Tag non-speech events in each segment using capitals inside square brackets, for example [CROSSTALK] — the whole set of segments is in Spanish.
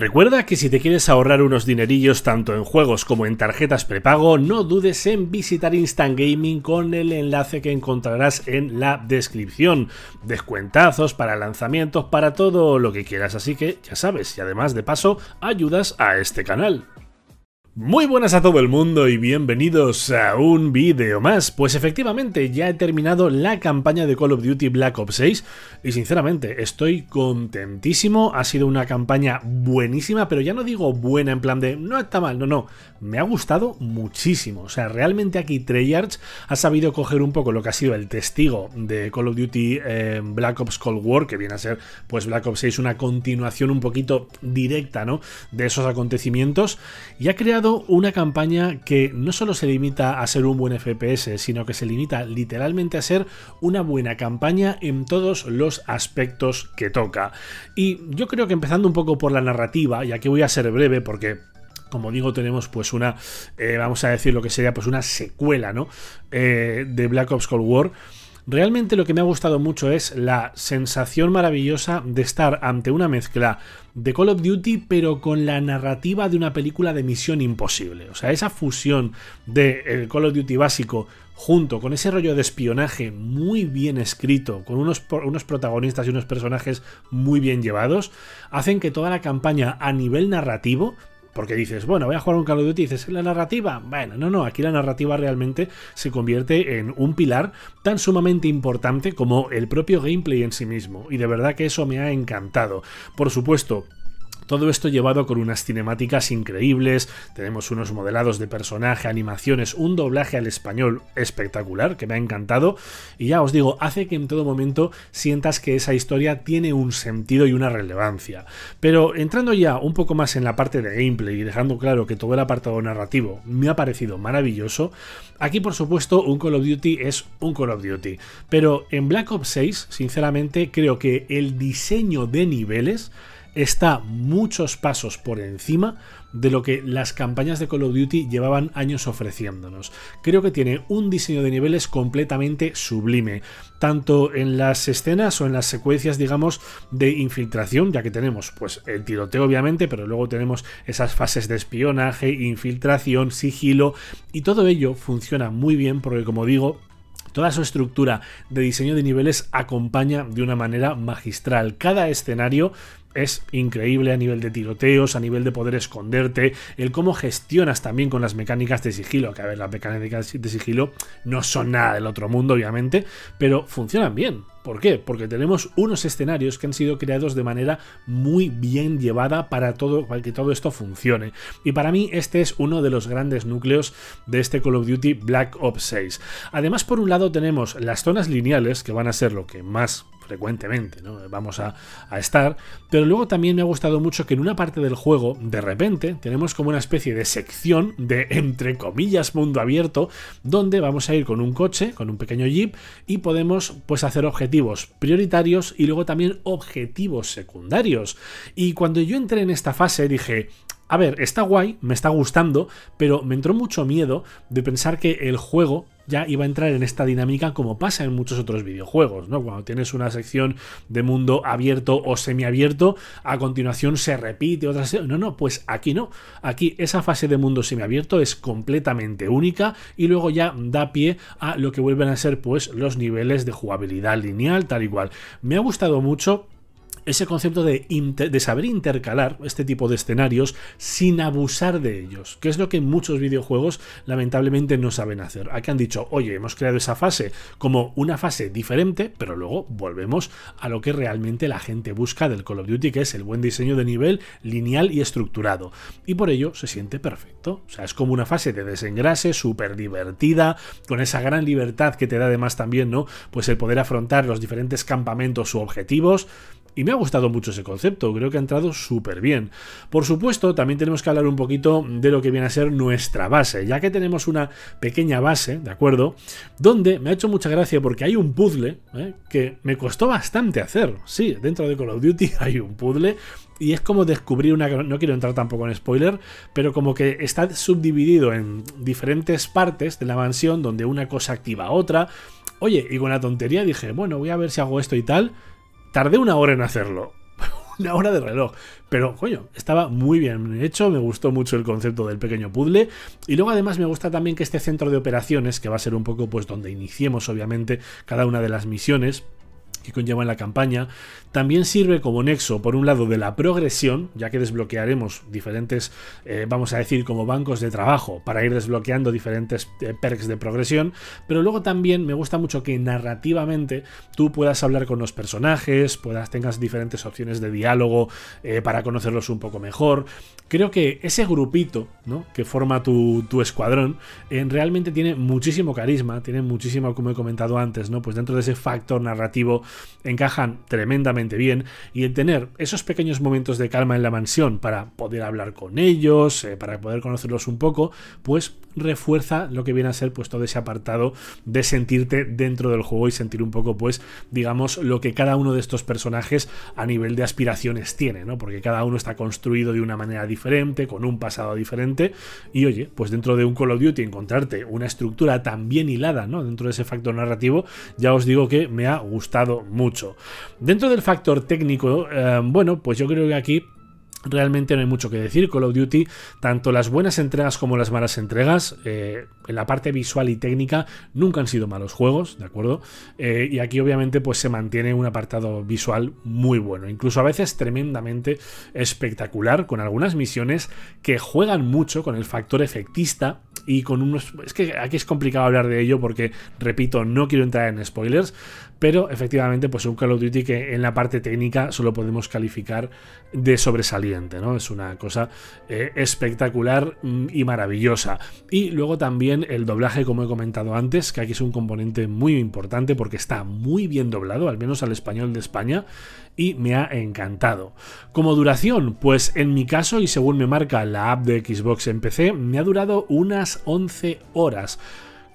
Recuerda que si te quieres ahorrar unos dinerillos tanto en juegos como en tarjetas prepago, no dudes en visitar Instant Gaming con el enlace que encontrarás en la descripción. Descuentazos para lanzamientos, para todo lo que quieras, así que ya sabes, y además de paso, ayudas a este canal. Muy buenas a todo el mundo y bienvenidos a un vídeo más. Pues efectivamente ya he terminado la campaña de Call of Duty Black Ops 6 y sinceramente estoy contentísimo. Ha sido una campaña buenísima, pero ya no digo buena en plan de no está mal, no, no. Me ha gustado muchísimo. O sea, realmente aquí Treyarch ha sabido coger un poco lo que ha sido el testigo de Call of Duty eh, Black Ops Cold War, que viene a ser pues Black Ops 6 una continuación un poquito directa, ¿no? De esos acontecimientos y ha creado una campaña que no solo se limita a ser un buen FPS, sino que se limita literalmente a ser una buena campaña en todos los aspectos que toca. Y yo creo que empezando un poco por la narrativa, y aquí voy a ser breve porque como digo, tenemos pues una, eh, vamos a decir lo que sería pues una secuela, ¿no? Eh, de Black Ops Cold War Realmente lo que me ha gustado mucho es la sensación maravillosa de estar ante una mezcla de Call of Duty pero con la narrativa de una película de misión imposible. O sea, esa fusión del eh, Call of Duty básico junto con ese rollo de espionaje muy bien escrito, con unos, unos, protagonistas y unos personajes muy bien llevados, hacen que toda la campaña a nivel narrativo porque dices, bueno, voy a jugar un Call of Duty y dices, ¿la narrativa? Bueno, no, no, aquí la narrativa realmente se convierte en un pilar tan sumamente importante como el propio gameplay en sí mismo. Y de verdad que eso me ha encantado. Por supuesto, todo esto llevado con unas cinemáticas increíbles, tenemos unos modelados de personaje, animaciones, un doblaje al español espectacular que me ha encantado y ya os digo, hace que en todo momento sientas que esa historia tiene un sentido y una relevancia. Pero entrando ya un poco más en la parte de gameplay y dejando claro que todo el apartado narrativo me ha parecido maravilloso, aquí por supuesto un Call of Duty es un Call of Duty, pero en Black Ops 6 sinceramente creo que el diseño de niveles está muchos pasos por encima de lo que las campañas de Call of Duty llevaban años ofreciéndonos. Creo que tiene un diseño de niveles completamente sublime, tanto en las escenas o en las secuencias, digamos, de infiltración, ya que tenemos pues el tiroteo obviamente, pero luego tenemos esas fases de espionaje, infiltración, sigilo y todo ello funciona muy bien porque como digo, Toda su estructura de diseño de niveles acompaña de una manera magistral. Cada escenario es increíble a nivel de tiroteos, a nivel de poder esconderte, el cómo gestionas también con las mecánicas de sigilo, que a ver, las mecánicas de sigilo no son nada del otro mundo, obviamente, pero funcionan bien. ¿Por qué? Porque tenemos unos escenarios que han sido creados de manera muy bien llevada para, todo, para que todo esto funcione. Y para mí este es uno de los grandes núcleos de este Call of Duty Black Ops 6. Además, por un lado tenemos las zonas lineales, que van a ser lo que más frecuentemente, ¿no? Vamos a, estar. Pero luego también me ha gustado mucho que en una parte del juego, de repente, tenemos como una especie de sección de, entre comillas, mundo abierto, donde vamos a ir con un coche, con un pequeño jeep, y podemos pues hacer objetivos prioritarios y luego también objetivos secundarios. Y cuando yo entré en esta fase dije, a ver, está guay, me está gustando, pero me entró mucho miedo de pensar que el juego ya iba a entrar en esta dinámica como pasa en muchos otros videojuegos, ¿no? Cuando tienes una sección de mundo abierto o semiabierto, a continuación se repite otra sección. No, no, pues aquí no. Aquí esa fase de mundo semiabierto es completamente única y luego ya da pie a lo que vuelven a ser pues los niveles de jugabilidad lineal, tal y cual. Me ha gustado mucho ese concepto de, saber intercalar este tipo de escenarios sin abusar de ellos, que es lo que muchos videojuegos lamentablemente no saben hacer. Aquí han dicho, oye, hemos creado esa fase como una fase diferente, pero luego volvemos a lo que realmente la gente busca del Call of Duty, que es el buen diseño de nivel lineal y estructurado. Y por ello se siente perfecto. O sea, es como una fase de desengrase súper divertida, con esa gran libertad que te da además también, ¿no? Pues el poder afrontar los diferentes campamentos u objetivos. Y me gustado mucho ese concepto, creo que ha entrado súper bien. Por supuesto, también tenemos que hablar un poquito de lo que viene a ser nuestra base, ya que tenemos una pequeña base, ¿de acuerdo? Donde me ha hecho mucha gracia porque hay un puzzle ¿eh? que me costó bastante hacer. Sí, dentro de Call of Duty [LAUGHS] hay un puzzle y es como descubrir una... No quiero entrar tampoco en spoiler, pero como que está subdividido en diferentes partes de la mansión donde una cosa activa a otra. Oye, y con la tontería dije, bueno, voy a ver si hago esto y tal. Tardé una hora en hacerlo. [LAUGHS] una hora de reloj. Pero, coño, estaba muy bien hecho, me gustó mucho el concepto del pequeño puzzle. Y luego además me gusta también que este centro de operaciones, que va a ser un poco pues donde iniciemos obviamente cada una de las misiones, que conlleva en la campaña, también sirve como nexo, por un lado, de la progresión, ya que desbloquearemos diferentes, eh, vamos a decir, como bancos de trabajo para ir desbloqueando diferentes eh, perks de progresión, pero luego también me gusta mucho que narrativamente tú puedas hablar con los personajes, puedas, tengas diferentes opciones de diálogo eh, para conocerlos un poco mejor. Creo que ese grupito que forma tu, tu escuadrón realmente tiene muchísimo carisma, tiene muchísimo, como he comentado antes, ¿no? Pues dentro de ese factor narrativo encajan tremendamente bien y el tener esos pequeños momentos de calma en la mansión para poder hablar con ellos, eh, para poder conocerlos un poco, pues refuerza lo que viene a ser pues todo ese apartado de sentirte dentro del juego y sentir un poco pues digamos lo que cada uno de estos personajes a nivel de aspiraciones tiene, ¿no? Porque cada uno está construido de una manera diferente, con un pasado diferente y oye, pues dentro de un Call of Duty encontrarte una estructura tan bien hilada, ¿no? Dentro de ese factor narrativo, ya os digo que me ha gustado mucho. Dentro del factor técnico, eh, bueno, pues yo creo que aquí Realmente no hay mucho que decir. Call of Duty, tanto las buenas entregas como las malas entregas, eh, en la parte visual y técnica, nunca han sido malos juegos, ¿de acuerdo? Eh, y aquí obviamente pues se mantiene un apartado visual muy bueno, incluso a veces tremendamente espectacular, con algunas misiones que juegan mucho con el factor efectista y con unos... Es que aquí es complicado hablar de ello porque, repito, no quiero entrar en spoilers, pero efectivamente pues un Call of Duty que en la parte técnica solo podemos calificar de sobresaliente, ¿no? Es una cosa eh, espectacular mm, y maravillosa. Y luego también el doblaje, como he comentado antes, que aquí es un componente muy importante porque está muy bien doblado, al menos al español de España, y me ha encantado. Como duración, pues en mi caso y según me marca la app de Xbox en PC, me ha durado unas 11 horas.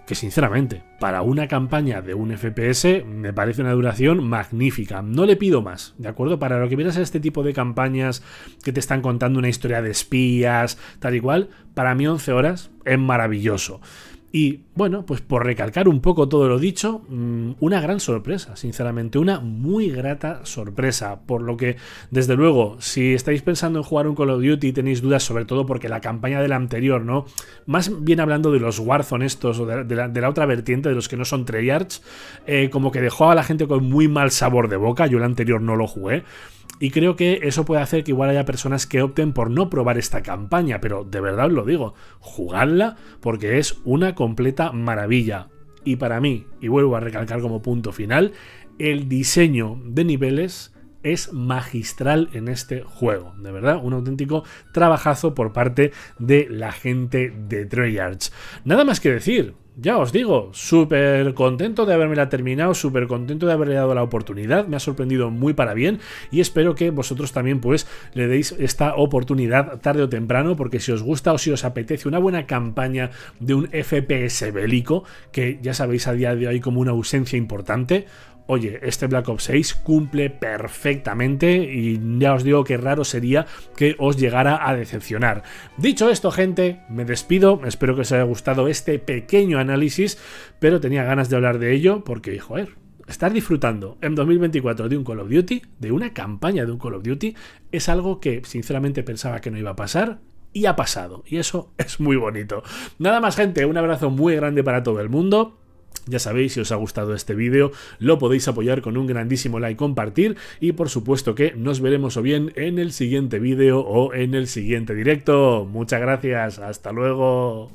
Que sinceramente, para una campaña de un FPS me parece una duración magnífica. No le pido más, ¿de acuerdo? Para lo que miras a este tipo de campañas que te están contando una historia de espías, tal y cual, para mí 11 horas es maravilloso. Y bueno, pues por recalcar un poco todo lo dicho, mm, una gran sorpresa, sinceramente, una muy grata sorpresa. Por lo que, desde luego, si estáis pensando en jugar un Call of Duty y tenéis dudas, sobre todo porque la campaña del anterior, ¿no? Más bien hablando de los Warzone estos, o de la, otra vertiente, de los que no son Treyarch, eh, como que dejó a la gente con muy mal sabor de boca. Yo el anterior no lo jugué. Y creo que eso puede hacer que igual haya personas que opten por no probar esta campaña, pero de verdad os lo digo, jugadla porque es una completa maravilla. Y para mí, y vuelvo a recalcar como punto final, el diseño de niveles es magistral en este juego. De verdad, un auténtico trabajazo por parte de la gente de Treyarch. Nada más que decir. Ya os digo, súper contento de haberme la terminado, súper contento de haberle dado la oportunidad, me ha sorprendido muy para bien y espero que vosotros también pues le deis esta oportunidad tarde o temprano porque si os gusta o si os apetece una buena campaña de un FPS bélico, que ya sabéis a día de hoy como una ausencia importante, oye, este Black Ops 6 cumple perfectamente y ya os digo que raro sería que os llegara a decepcionar. Dicho esto, gente, me despido, espero que os haya gustado este pequeño análisis, pero tenía ganas de hablar de ello porque, joder, estar disfrutando en 2024 de un Call of Duty, de una campaña de un Call of Duty, es algo que sinceramente pensaba que no iba a pasar y ha pasado. Y eso es muy bonito. Nada más, gente, un abrazo muy grande para todo el mundo. Ya sabéis, si os ha gustado este vídeo, lo podéis apoyar con un grandísimo like, compartir y por supuesto que nos veremos o bien en el siguiente vídeo o en el siguiente directo. Muchas gracias, hasta luego.